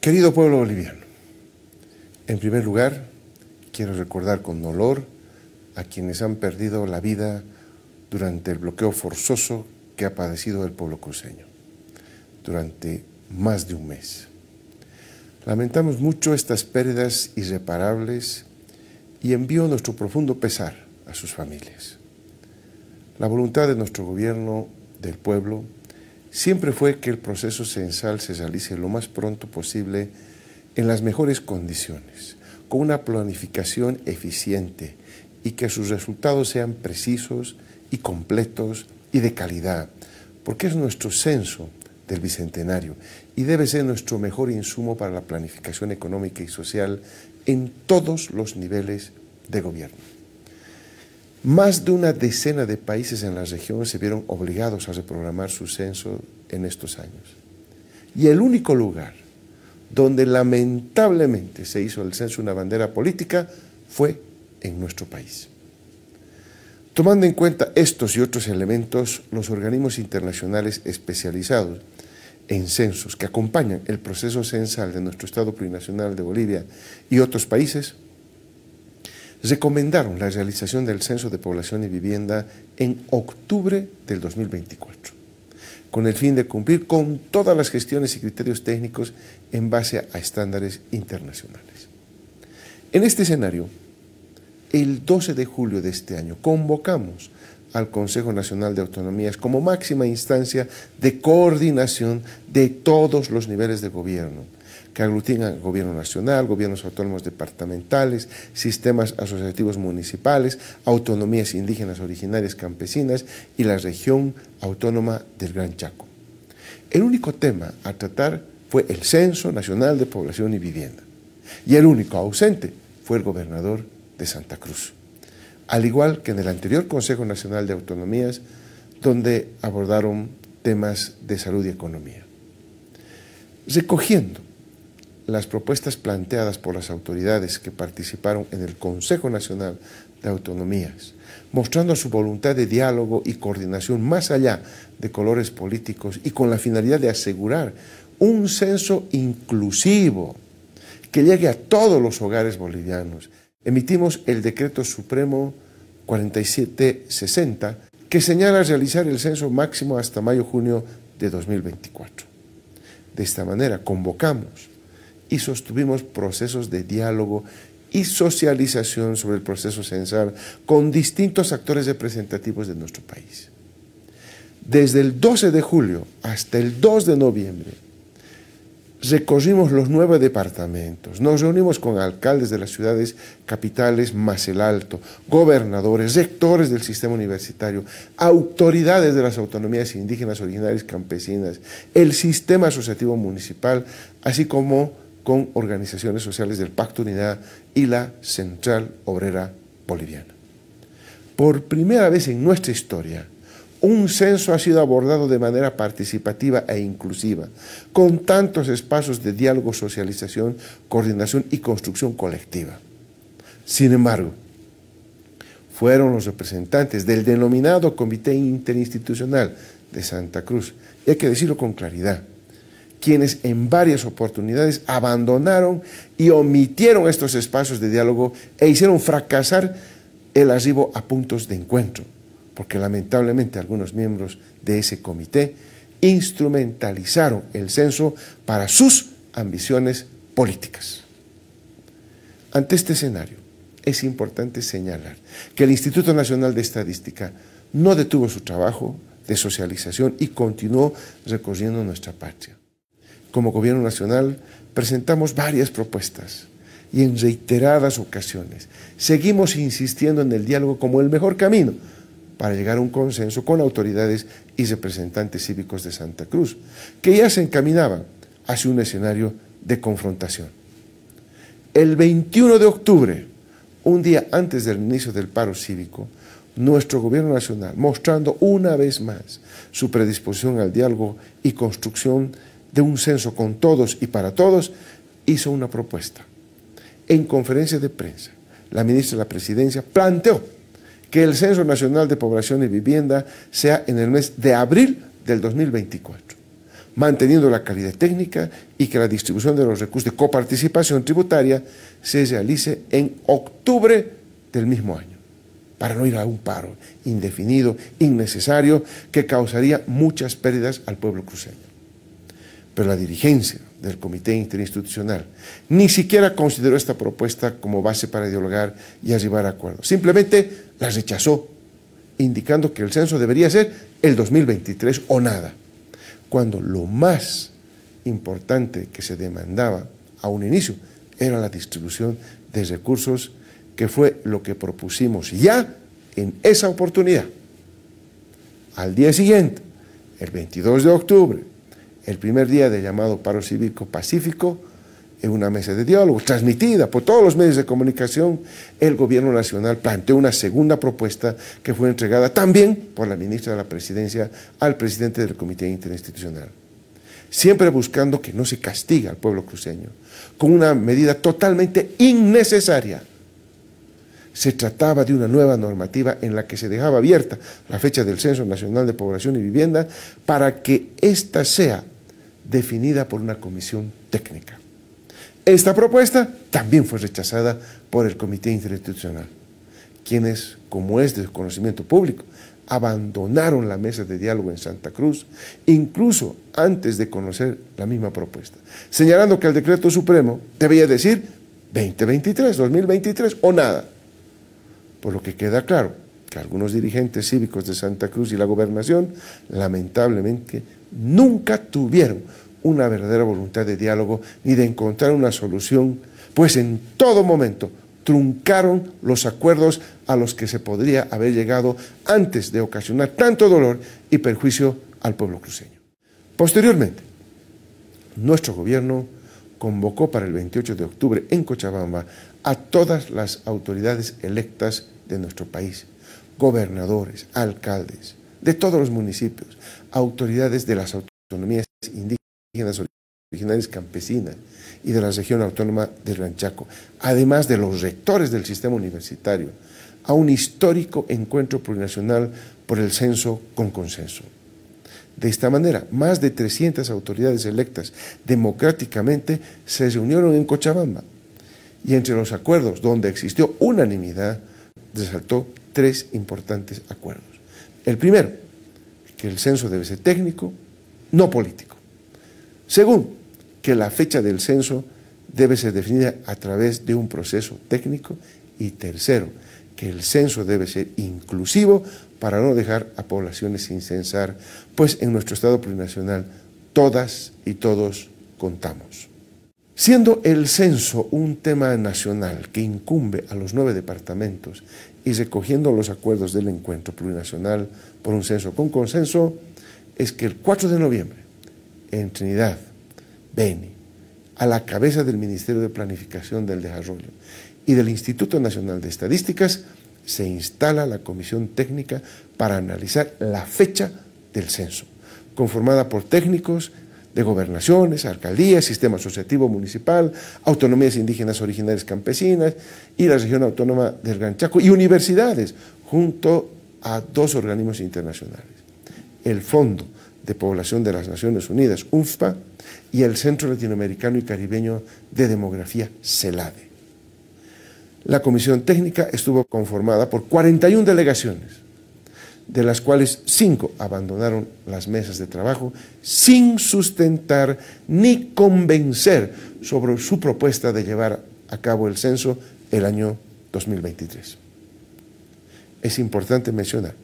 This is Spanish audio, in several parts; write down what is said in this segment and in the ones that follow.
Querido pueblo boliviano, en primer lugar, quiero recordar con dolor a quienes han perdido la vida durante el bloqueo forzoso que ha padecido el pueblo cruceño durante más de un mes. Lamentamos mucho estas pérdidas irreparables y envío nuestro profundo pesar a sus familias. La voluntad de nuestro gobierno, del pueblo, siempre fue que el proceso censal se realice lo más pronto posible en las mejores condiciones, con una planificación eficiente y que sus resultados sean precisos y completos y de calidad, porque es nuestro censo del Bicentenario y debe ser nuestro mejor insumo para la planificación económica y social en todos los niveles de gobierno. Más de una decena de países en la región se vieron obligados a reprogramar su censo en estos años. Y el único lugar donde lamentablemente se hizo el censo una bandera política fue en nuestro país. Tomando en cuenta estos y otros elementos, los organismos internacionales especializados en censos que acompañan el proceso censal de nuestro Estado plurinacional de Bolivia y otros países recomendaron la realización del Censo de Población y Vivienda en octubre del 2024, con el fin de cumplir con todas las gestiones y criterios técnicos en base a estándares internacionales. En este escenario, el 12 de julio de este año convocamos al Consejo Nacional de Autonomías como máxima instancia de coordinación de todos los niveles de gobierno que aglutinan gobierno nacional, gobiernos autónomos departamentales, sistemas asociativos municipales, autonomías indígenas originarias campesinas y la región autónoma del Gran Chaco. El único tema a tratar fue el Censo Nacional de Población y Vivienda. Y el único ausente fue el gobernador de Santa Cruz. Al igual que en el anterior Consejo Nacional de Autonomías, donde abordaron temas de salud y economía. Recogiendo las propuestas planteadas por las autoridades que participaron en el Consejo Nacional de Autonomías, mostrando su voluntad de diálogo y coordinación más allá de colores políticos y con la finalidad de asegurar un censo inclusivo que llegue a todos los hogares bolivianos. Emitimos el decreto supremo 4760 que señala realizar el censo máximo hasta mayo-junio de 2024. De esta manera convocamos y sostuvimos procesos de diálogo y socialización sobre el proceso censal con distintos actores representativos de nuestro país. Desde el 12 de julio hasta el 2 de noviembre, recorrimos los nueve departamentos, nos reunimos con alcaldes de las ciudades capitales más el alto, gobernadores, rectores del sistema universitario, autoridades de las autonomías indígenas originarias campesinas, el sistema asociativo municipal, así como con organizaciones sociales del Pacto Unidad y la Central Obrera Boliviana. Por primera vez en nuestra historia, un censo ha sido abordado de manera participativa e inclusiva, con tantos espacios de diálogo, socialización, coordinación y construcción colectiva. Sin embargo, fueron los representantes del denominado Comité Interinstitucional de Santa Cruz, y hay que decirlo con claridad, quienes en varias oportunidades abandonaron y omitieron estos espacios de diálogo e hicieron fracasar el arribo a puntos de encuentro, porque lamentablemente algunos miembros de ese comité instrumentalizaron el censo para sus ambiciones políticas. Ante este escenario, es importante señalar que el Instituto Nacional de Estadística no detuvo su trabajo de socialización y continuó recorriendo nuestra patria como Gobierno Nacional, presentamos varias propuestas y en reiteradas ocasiones seguimos insistiendo en el diálogo como el mejor camino para llegar a un consenso con autoridades y representantes cívicos de Santa Cruz, que ya se encaminaban hacia un escenario de confrontación. El 21 de octubre, un día antes del inicio del paro cívico, nuestro gobierno nacional, mostrando una vez más su predisposición al diálogo y construcción de un censo con todos y para todos, hizo una propuesta. En conferencia de prensa, la ministra de la Presidencia planteó que el Censo Nacional de Población y Vivienda sea en el mes de abril del 2024, manteniendo la calidad técnica y que la distribución de los recursos de coparticipación tributaria se realice en octubre del mismo año, para no ir a un paro indefinido, innecesario, que causaría muchas pérdidas al pueblo cruceño pero la dirigencia del Comité Interinstitucional ni siquiera consideró esta propuesta como base para dialogar y arribar a acuerdos. Simplemente la rechazó, indicando que el censo debería ser el 2023 o nada, cuando lo más importante que se demandaba a un inicio era la distribución de recursos, que fue lo que propusimos ya en esa oportunidad. Al día siguiente, el 22 de octubre, el primer día del llamado paro cívico pacífico, en una mesa de diálogo, transmitida por todos los medios de comunicación, el gobierno nacional planteó una segunda propuesta que fue entregada también por la ministra de la Presidencia al presidente del Comité Interinstitucional. Siempre buscando que no se castigue al pueblo cruceño, con una medida totalmente innecesaria. Se trataba de una nueva normativa en la que se dejaba abierta la fecha del Censo Nacional de Población y Vivienda para que ésta sea definida por una comisión técnica. Esta propuesta también fue rechazada por el Comité Interinstitucional, quienes, como es de conocimiento público, abandonaron la mesa de diálogo en Santa Cruz, incluso antes de conocer la misma propuesta, señalando que el decreto supremo debía decir 2023, 2023 o nada. Por lo que queda claro que algunos dirigentes cívicos de Santa Cruz y la gobernación lamentablemente nunca tuvieron una verdadera voluntad de diálogo ni de encontrar una solución, pues en todo momento truncaron los acuerdos a los que se podría haber llegado antes de ocasionar tanto dolor y perjuicio al pueblo cruceño. Posteriormente, nuestro gobierno convocó para el 28 de octubre en Cochabamba a todas las autoridades electas de nuestro país, gobernadores, alcaldes, de todos los municipios, autoridades de las autonomías indígenas originarias campesinas y de la región autónoma de Ranchaco, además de los rectores del sistema universitario, a un histórico encuentro plurinacional por el censo con consenso. De esta manera, más de 300 autoridades electas democráticamente se reunieron en Cochabamba y entre los acuerdos donde existió unanimidad, resaltó tres importantes acuerdos. El primero, que el censo debe ser técnico, no político. Segundo, que la fecha del censo debe ser definida a través de un proceso técnico. Y tercero, que el censo debe ser inclusivo para no dejar a poblaciones sin censar, pues en nuestro Estado plurinacional todas y todos contamos. Siendo el censo un tema nacional que incumbe a los nueve departamentos y recogiendo los acuerdos del encuentro plurinacional por un censo con consenso, es que el 4 de noviembre, en Trinidad, Beni, a la cabeza del Ministerio de Planificación del Desarrollo y del Instituto Nacional de Estadísticas, se instala la Comisión Técnica para analizar la fecha del censo, conformada por técnicos de gobernaciones, alcaldías, sistema asociativo municipal, autonomías indígenas originales campesinas y la región autónoma del Gran Chaco y universidades, junto a dos organismos internacionales. El Fondo de Población de las Naciones Unidas, UNFPA, y el Centro Latinoamericano y Caribeño de Demografía, CELADE. La comisión técnica estuvo conformada por 41 delegaciones de las cuales cinco abandonaron las mesas de trabajo sin sustentar ni convencer sobre su propuesta de llevar a cabo el censo el año 2023. Es importante mencionar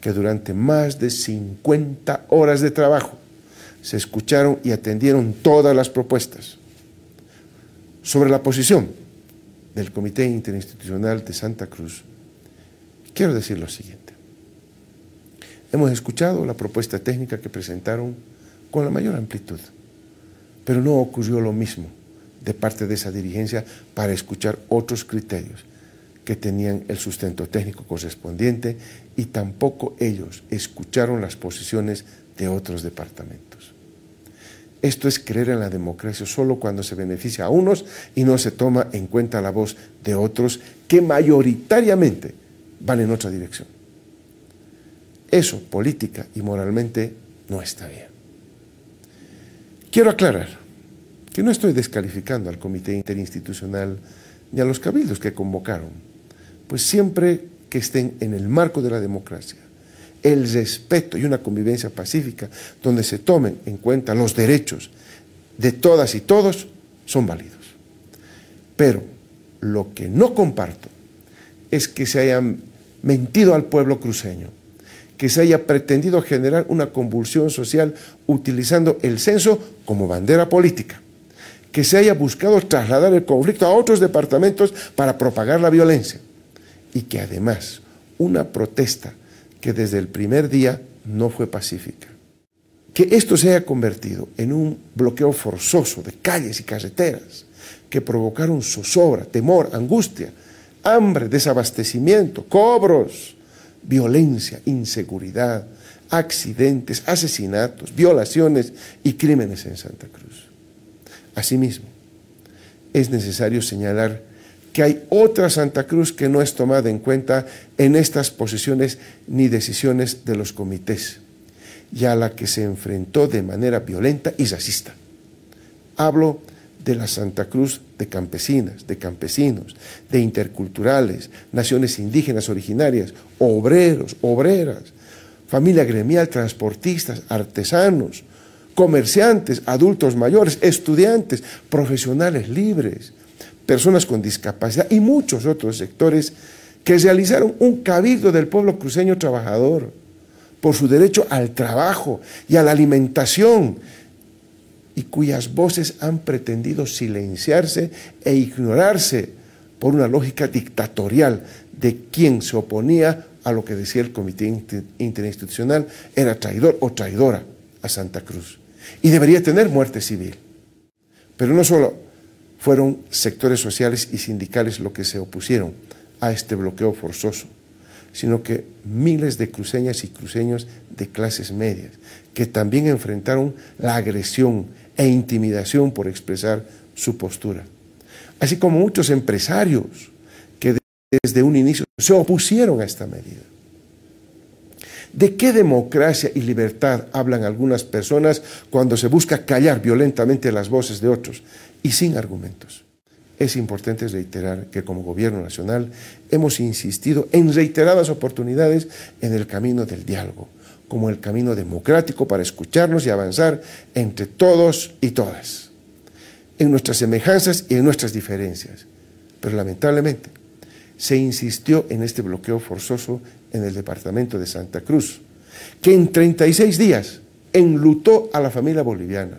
que durante más de 50 horas de trabajo se escucharon y atendieron todas las propuestas. Sobre la posición del Comité Interinstitucional de Santa Cruz, quiero decir lo siguiente. Hemos escuchado la propuesta técnica que presentaron con la mayor amplitud, pero no ocurrió lo mismo de parte de esa dirigencia para escuchar otros criterios que tenían el sustento técnico correspondiente y tampoco ellos escucharon las posiciones de otros departamentos. Esto es creer en la democracia solo cuando se beneficia a unos y no se toma en cuenta la voz de otros que mayoritariamente van en otra dirección. Eso política y moralmente no está bien. Quiero aclarar que no estoy descalificando al Comité Interinstitucional ni a los cabildos que convocaron, pues siempre que estén en el marco de la democracia, el respeto y una convivencia pacífica donde se tomen en cuenta los derechos de todas y todos son válidos. Pero lo que no comparto es que se hayan mentido al pueblo cruceño que se haya pretendido generar una convulsión social utilizando el censo como bandera política, que se haya buscado trasladar el conflicto a otros departamentos para propagar la violencia y que además una protesta que desde el primer día no fue pacífica. Que esto se haya convertido en un bloqueo forzoso de calles y carreteras que provocaron zozobra, temor, angustia, hambre, desabastecimiento, cobros, violencia, inseguridad, accidentes, asesinatos, violaciones y crímenes en Santa Cruz. Asimismo, es necesario señalar que hay otra Santa Cruz que no es tomada en cuenta en estas posiciones ni decisiones de los comités, y a la que se enfrentó de manera violenta y racista. Hablo de la Santa Cruz de campesinas, de campesinos, de interculturales, naciones indígenas originarias, obreros, obreras, familia gremial, transportistas, artesanos, comerciantes, adultos mayores, estudiantes, profesionales libres, personas con discapacidad y muchos otros sectores que realizaron un cabildo del pueblo cruceño trabajador por su derecho al trabajo y a la alimentación y cuyas voces han pretendido silenciarse e ignorarse por una lógica dictatorial de quien se oponía a lo que decía el Comité Interinstitucional era traidor o traidora a Santa Cruz y debería tener muerte civil. Pero no solo fueron sectores sociales y sindicales los que se opusieron a este bloqueo forzoso, sino que miles de cruceñas y cruceños de clases medias, que también enfrentaron la agresión, e intimidación por expresar su postura. Así como muchos empresarios que desde un inicio se opusieron a esta medida. ¿De qué democracia y libertad hablan algunas personas cuando se busca callar violentamente las voces de otros y sin argumentos? Es importante reiterar que como Gobierno Nacional hemos insistido en reiteradas oportunidades en el camino del diálogo, como el camino democrático para escucharnos y avanzar entre todos y todas, en nuestras semejanzas y en nuestras diferencias. Pero lamentablemente se insistió en este bloqueo forzoso en el departamento de Santa Cruz, que en 36 días enlutó a la familia boliviana.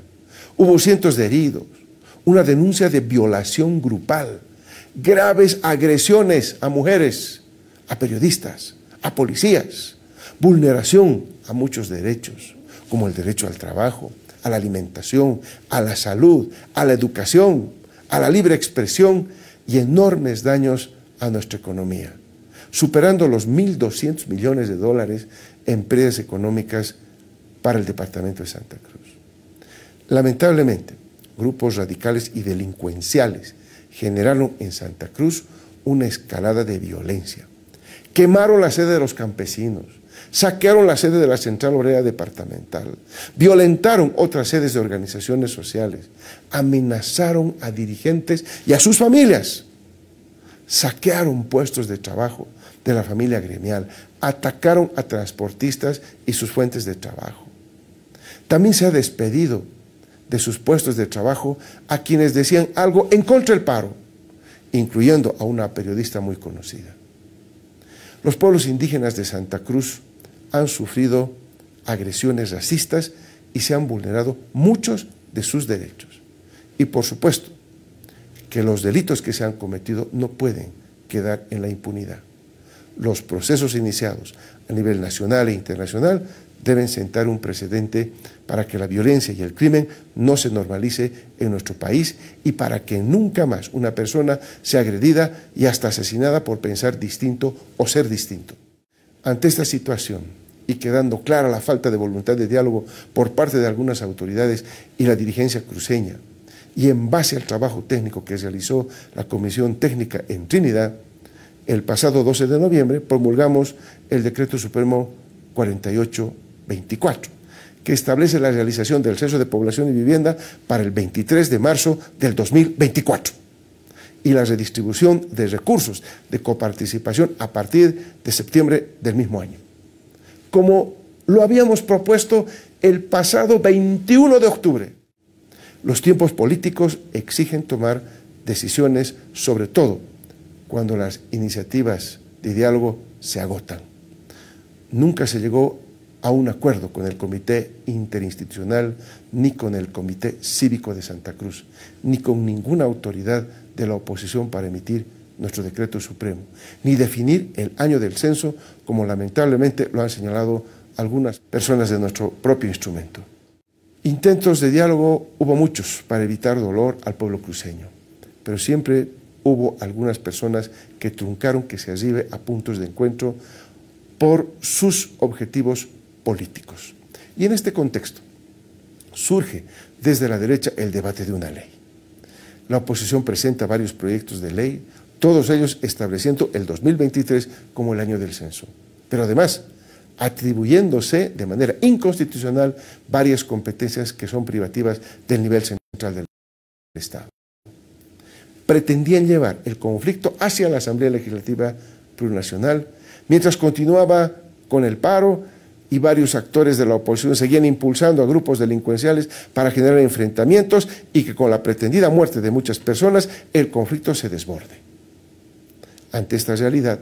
Hubo cientos de heridos, una denuncia de violación grupal, graves agresiones a mujeres, a periodistas, a policías, vulneración a muchos derechos, como el derecho al trabajo, a la alimentación, a la salud, a la educación, a la libre expresión y enormes daños a nuestra economía, superando los 1.200 millones de dólares en pérdidas económicas para el Departamento de Santa Cruz. Lamentablemente, grupos radicales y delincuenciales generaron en Santa Cruz una escalada de violencia. Quemaron la sede de los campesinos, saquearon la sede de la Central Obrera Departamental, violentaron otras sedes de organizaciones sociales, amenazaron a dirigentes y a sus familias, saquearon puestos de trabajo de la familia gremial, atacaron a transportistas y sus fuentes de trabajo. También se ha despedido de sus puestos de trabajo a quienes decían algo en contra del paro, incluyendo a una periodista muy conocida. Los pueblos indígenas de Santa Cruz han sufrido agresiones racistas y se han vulnerado muchos de sus derechos. Y por supuesto que los delitos que se han cometido no pueden quedar en la impunidad. Los procesos iniciados a nivel nacional e internacional deben sentar un precedente para que la violencia y el crimen no se normalice en nuestro país y para que nunca más una persona sea agredida y hasta asesinada por pensar distinto o ser distinto. Ante esta situación, y quedando clara la falta de voluntad de diálogo por parte de algunas autoridades y la dirigencia cruceña. Y en base al trabajo técnico que realizó la Comisión Técnica en Trinidad, el pasado 12 de noviembre promulgamos el Decreto Supremo 4824, que establece la realización del censo de población y vivienda para el 23 de marzo del 2024 y la redistribución de recursos de coparticipación a partir de septiembre del mismo año como lo habíamos propuesto el pasado 21 de octubre. Los tiempos políticos exigen tomar decisiones, sobre todo cuando las iniciativas de diálogo se agotan. Nunca se llegó a un acuerdo con el Comité Interinstitucional, ni con el Comité Cívico de Santa Cruz, ni con ninguna autoridad de la oposición para emitir nuestro decreto supremo, ni definir el año del censo como lamentablemente lo han señalado algunas personas de nuestro propio instrumento. Intentos de diálogo hubo muchos para evitar dolor al pueblo cruceño, pero siempre hubo algunas personas que truncaron que se arribe a puntos de encuentro por sus objetivos políticos. Y en este contexto surge desde la derecha el debate de una ley. La oposición presenta varios proyectos de ley todos ellos estableciendo el 2023 como el año del censo. Pero además, atribuyéndose de manera inconstitucional varias competencias que son privativas del nivel central del Estado. Pretendían llevar el conflicto hacia la Asamblea Legislativa Plurinacional, mientras continuaba con el paro y varios actores de la oposición seguían impulsando a grupos delincuenciales para generar enfrentamientos y que con la pretendida muerte de muchas personas el conflicto se desborde. Ante esta realidad,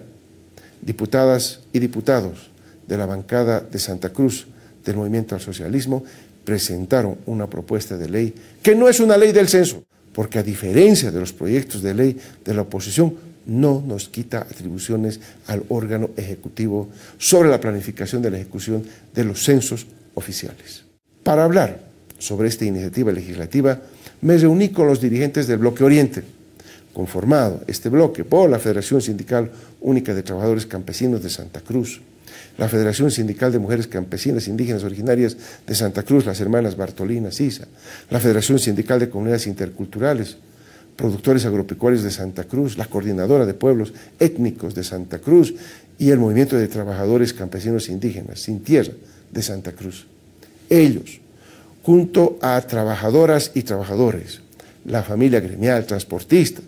diputadas y diputados de la bancada de Santa Cruz del Movimiento al Socialismo presentaron una propuesta de ley que no es una ley del censo, porque a diferencia de los proyectos de ley de la oposición, no nos quita atribuciones al órgano ejecutivo sobre la planificación de la ejecución de los censos oficiales. Para hablar sobre esta iniciativa legislativa, me reuní con los dirigentes del Bloque Oriente, conformado este bloque por la Federación Sindical Única de Trabajadores Campesinos de Santa Cruz, la Federación Sindical de Mujeres Campesinas e Indígenas Originarias de Santa Cruz, las hermanas Bartolina Sisa, la Federación Sindical de Comunidades Interculturales, Productores Agropecuarios de Santa Cruz, la Coordinadora de Pueblos Étnicos de Santa Cruz y el Movimiento de Trabajadores Campesinos e Indígenas Sin Tierra de Santa Cruz. Ellos, junto a trabajadoras y trabajadores, la familia gremial, transportistas,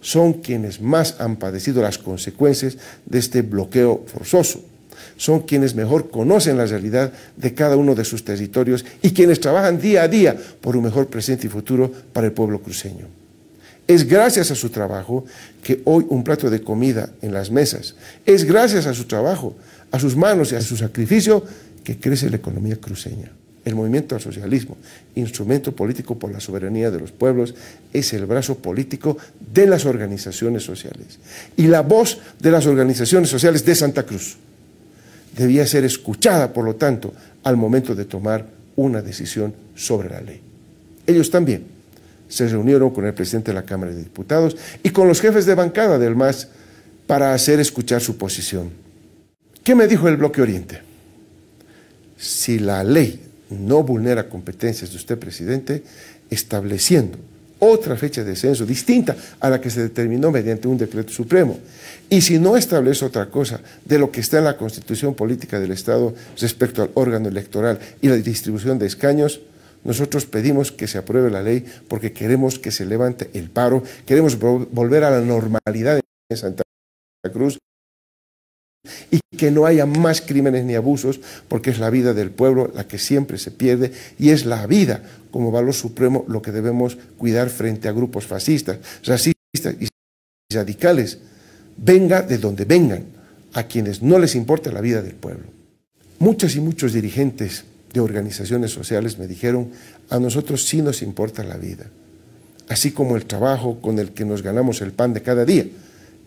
son quienes más han padecido las consecuencias de este bloqueo forzoso. Son quienes mejor conocen la realidad de cada uno de sus territorios y quienes trabajan día a día por un mejor presente y futuro para el pueblo cruceño. Es gracias a su trabajo que hoy un plato de comida en las mesas, es gracias a su trabajo, a sus manos y a su sacrificio que crece la economía cruceña. El movimiento al socialismo, instrumento político por la soberanía de los pueblos, es el brazo político de las organizaciones sociales. Y la voz de las organizaciones sociales de Santa Cruz debía ser escuchada, por lo tanto, al momento de tomar una decisión sobre la ley. Ellos también se reunieron con el presidente de la Cámara de Diputados y con los jefes de bancada del MAS para hacer escuchar su posición. ¿Qué me dijo el bloque Oriente? Si la ley no vulnera competencias de usted, presidente, estableciendo otra fecha de censo distinta a la que se determinó mediante un decreto supremo. Y si no establece otra cosa de lo que está en la constitución política del Estado respecto al órgano electoral y la distribución de escaños, nosotros pedimos que se apruebe la ley porque queremos que se levante el paro, queremos volver a la normalidad en Santa Cruz y que no haya más crímenes ni abusos, porque es la vida del pueblo la que siempre se pierde y es la vida como valor supremo lo que debemos cuidar frente a grupos fascistas, racistas y radicales, venga de donde vengan, a quienes no les importa la vida del pueblo. Muchas y muchos dirigentes de organizaciones sociales me dijeron, a nosotros sí nos importa la vida, así como el trabajo con el que nos ganamos el pan de cada día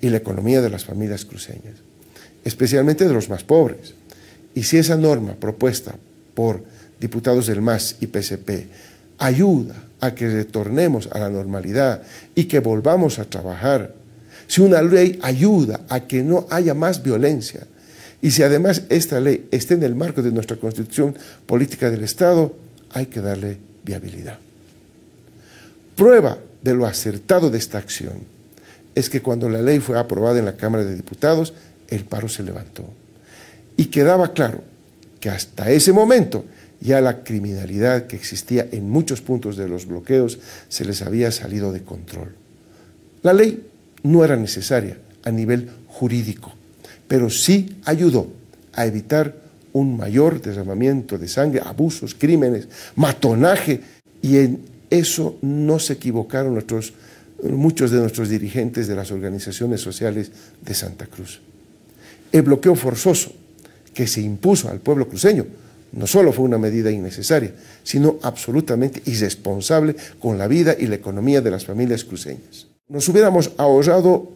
y la economía de las familias cruceñas especialmente de los más pobres. Y si esa norma propuesta por diputados del MAS y PCP ayuda a que retornemos a la normalidad y que volvamos a trabajar, si una ley ayuda a que no haya más violencia, y si además esta ley esté en el marco de nuestra constitución política del Estado, hay que darle viabilidad. Prueba de lo acertado de esta acción es que cuando la ley fue aprobada en la Cámara de Diputados, el paro se levantó. Y quedaba claro que hasta ese momento ya la criminalidad que existía en muchos puntos de los bloqueos se les había salido de control. La ley no era necesaria a nivel jurídico, pero sí ayudó a evitar un mayor derramamiento de sangre, abusos, crímenes, matonaje, y en eso no se equivocaron nuestros, muchos de nuestros dirigentes de las organizaciones sociales de Santa Cruz. El bloqueo forzoso que se impuso al pueblo cruceño no solo fue una medida innecesaria, sino absolutamente irresponsable con la vida y la economía de las familias cruceñas. Nos hubiéramos ahorrado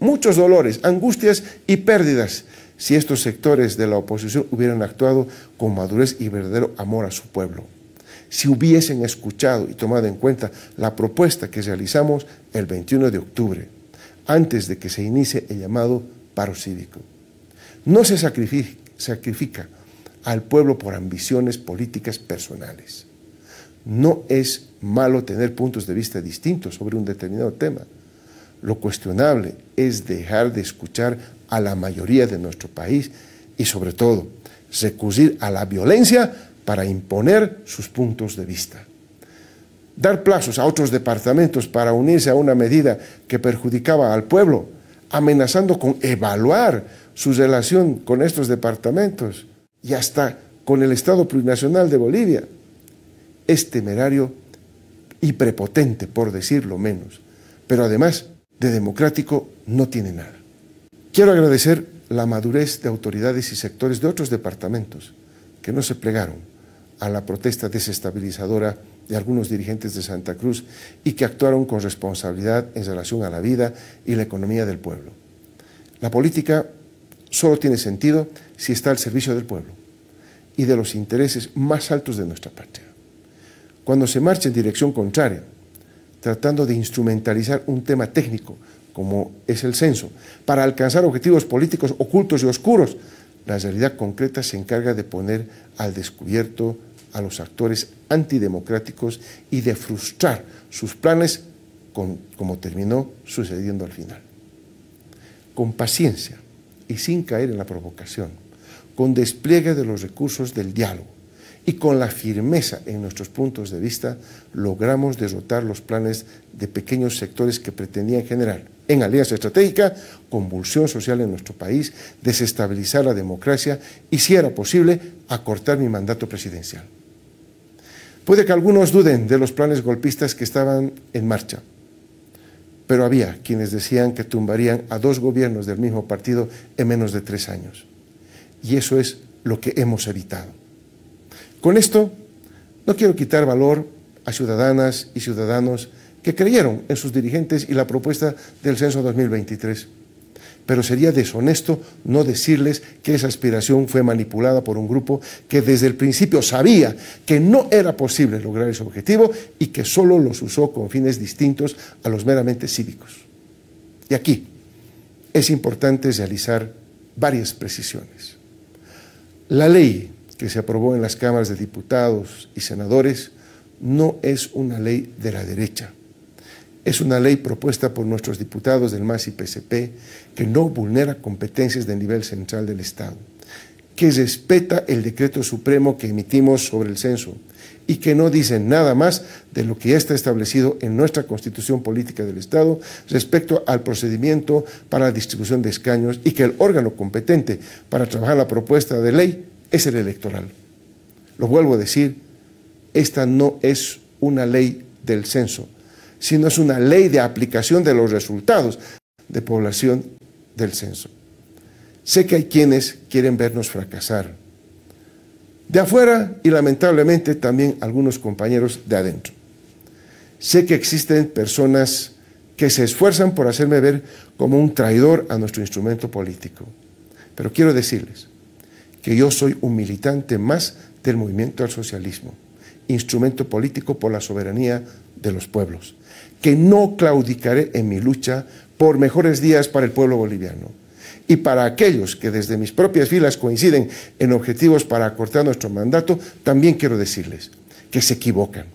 muchos dolores, angustias y pérdidas si estos sectores de la oposición hubieran actuado con madurez y verdadero amor a su pueblo si hubiesen escuchado y tomado en cuenta la propuesta que realizamos el 21 de octubre, antes de que se inicie el llamado paro cívico. No se sacrifica, al pueblo por ambiciones políticas personales. No es malo tener puntos de vista distintos sobre un determinado tema. Lo cuestionable es dejar de escuchar a la mayoría de nuestro país y sobre todo recurrir a la violencia para imponer sus puntos de vista. Dar plazos a otros departamentos para unirse a una medida que perjudicaba al pueblo, amenazando con evaluar su relación con estos departamentos y hasta con el Estado plurinacional de Bolivia es temerario y prepotente, por decirlo menos, pero además de democrático no tiene nada. Quiero agradecer la madurez de autoridades y sectores de otros departamentos que no se plegaron a la protesta desestabilizadora de algunos dirigentes de Santa Cruz y que actuaron con responsabilidad en relación a la vida y la economía del pueblo. La política solo tiene sentido si está al servicio del pueblo y de los intereses más altos de nuestra patria. Cuando se marcha en dirección contraria, tratando de instrumentalizar un tema técnico como es el censo, para alcanzar objetivos políticos ocultos y oscuros, la realidad concreta se encarga de poner al descubierto a los actores antidemocráticos y de frustrar sus planes como terminó sucediendo al final. Con paciencia, y sin caer en la provocación, con despliegue de los recursos del diálogo y con la firmeza en nuestros puntos de vista, logramos derrotar los planes de pequeños sectores que pretendían generar en alianza estratégica, convulsión social en nuestro país, desestabilizar la democracia y, si era posible, acortar mi mandato presidencial. Puede que algunos duden de los planes golpistas que estaban en marcha, pero había quienes decían que tumbarían a dos gobiernos del mismo partido en menos de tres años. Y eso es lo que hemos evitado. Con esto, no quiero quitar valor a ciudadanas y ciudadanos que creyeron en sus dirigentes y la propuesta del Censo 2023 pero sería deshonesto no decirles que esa aspiración fue manipulada por un grupo que desde el principio sabía que no era posible lograr ese objetivo y que solo los usó con fines distintos a los meramente cívicos. Y aquí es importante realizar varias precisiones. La ley que se aprobó en las cámaras de diputados y senadores no es una ley de la derecha es una ley propuesta por nuestros diputados del MAS y PCP que no vulnera competencias del nivel central del Estado, que respeta el decreto supremo que emitimos sobre el censo y que no dice nada más de lo que está establecido en nuestra Constitución Política del Estado respecto al procedimiento para la distribución de escaños y que el órgano competente para trabajar la propuesta de ley es el electoral. Lo vuelvo a decir, esta no es una ley del censo, sino es una ley de aplicación de los resultados de población del censo. Sé que hay quienes quieren vernos fracasar de afuera y lamentablemente también algunos compañeros de adentro. Sé que existen personas que se esfuerzan por hacerme ver como un traidor a nuestro instrumento político. Pero quiero decirles que yo soy un militante más del movimiento al socialismo, instrumento político por la soberanía de los pueblos que no claudicaré en mi lucha por mejores días para el pueblo boliviano. Y para aquellos que desde mis propias filas coinciden en objetivos para acortar nuestro mandato, también quiero decirles que se equivocan,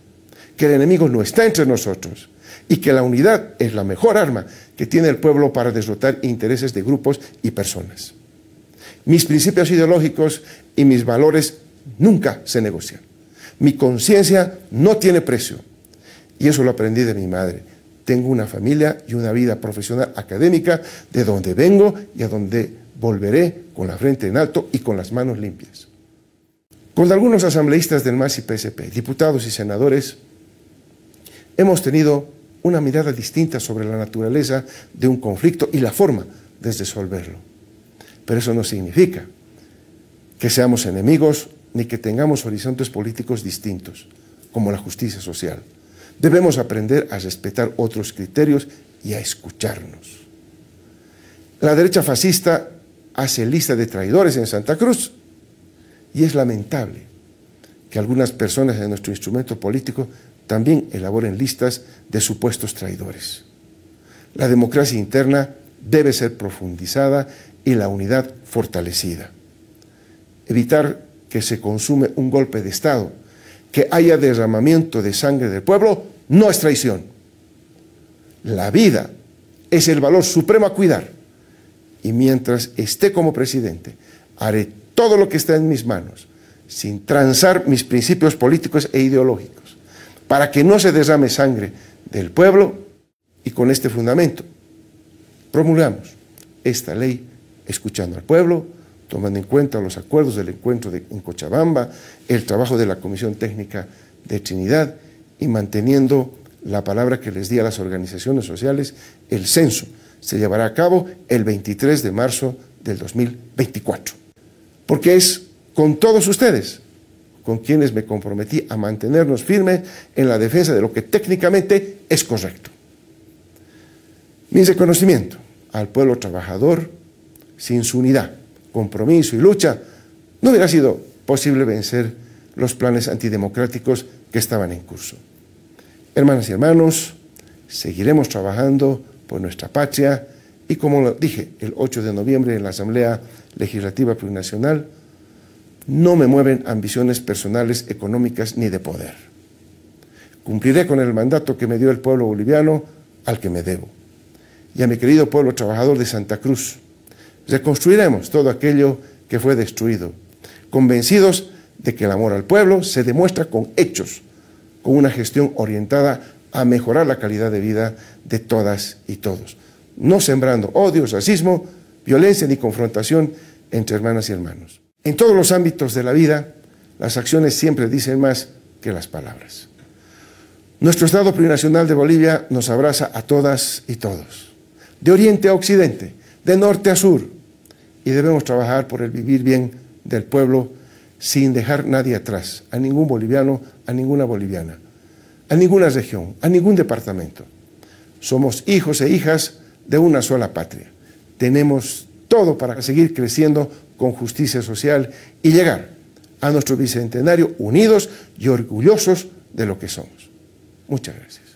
que el enemigo no está entre nosotros y que la unidad es la mejor arma que tiene el pueblo para derrotar intereses de grupos y personas. Mis principios ideológicos y mis valores nunca se negocian. Mi conciencia no tiene precio y eso lo aprendí de mi madre. Tengo una familia y una vida profesional académica de donde vengo y a donde volveré con la frente en alto y con las manos limpias. Con algunos asambleístas del MAS y PSP, diputados y senadores, hemos tenido una mirada distinta sobre la naturaleza de un conflicto y la forma de resolverlo. Pero eso no significa que seamos enemigos ni que tengamos horizontes políticos distintos, como la justicia social. Debemos aprender a respetar otros criterios y a escucharnos. La derecha fascista hace lista de traidores en Santa Cruz y es lamentable que algunas personas en nuestro instrumento político también elaboren listas de supuestos traidores. La democracia interna debe ser profundizada y la unidad fortalecida. Evitar que se consume un golpe de Estado, que haya derramamiento de sangre del pueblo no es traición. La vida es el valor supremo a cuidar. Y mientras esté como presidente, haré todo lo que esté en mis manos, sin transar mis principios políticos e ideológicos, para que no se derrame sangre del pueblo y con este fundamento promulgamos esta ley escuchando al pueblo, tomando en cuenta los acuerdos del encuentro en Cochabamba, el trabajo de la Comisión Técnica de Trinidad y manteniendo la palabra que les di a las organizaciones sociales, el censo se llevará a cabo el 23 de marzo del 2024. Porque es con todos ustedes con quienes me comprometí a mantenernos firmes en la defensa de lo que técnicamente es correcto. Mi reconocimiento al pueblo trabajador, sin su unidad, compromiso y lucha, no hubiera sido posible vencer los planes antidemocráticos que estaban en curso. Hermanas y hermanos, seguiremos trabajando por nuestra patria y como lo dije el 8 de noviembre en la Asamblea Legislativa Plurinacional, no me mueven ambiciones personales, económicas ni de poder. Cumpliré con el mandato que me dio el pueblo boliviano al que me debo. Y a mi querido pueblo trabajador de Santa Cruz, reconstruiremos todo aquello que fue destruido, convencidos de que el amor al pueblo se demuestra con hechos una gestión orientada a mejorar la calidad de vida de todas y todos, no sembrando odio, racismo, violencia ni confrontación entre hermanas y hermanos. En todos los ámbitos de la vida, las acciones siempre dicen más que las palabras. Nuestro Estado Plurinacional de Bolivia nos abraza a todas y todos, de oriente a occidente, de norte a sur, y debemos trabajar por el vivir bien del pueblo sin dejar nadie atrás, a ningún boliviano, a ninguna boliviana, a ninguna región, a ningún departamento. Somos hijos e hijas de una sola patria. Tenemos todo para seguir creciendo con justicia social y llegar a nuestro bicentenario unidos y orgullosos de lo que somos. Muchas gracias.